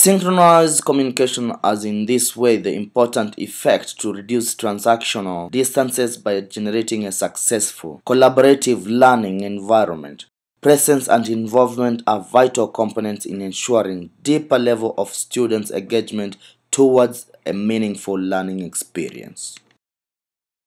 Synchronized communication has in this way the important effect to reduce transactional distances by generating a successful collaborative learning environment. Presence and involvement are vital components in ensuring deeper level of students' engagement towards a meaningful learning experience.